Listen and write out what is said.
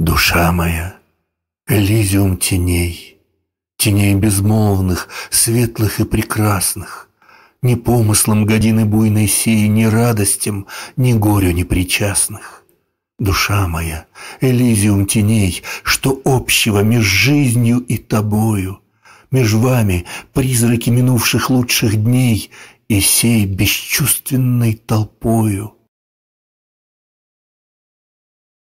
Душа моя, Элизиум теней, Теней безмолвных, светлых и прекрасных, Ни помыслом годины буйной сии, Ни радостям, ни горю непричастных. Душа моя, Элизиум теней, Что общего меж жизнью и тобою, Меж вами призраки минувших лучших дней И сей бесчувственной толпою —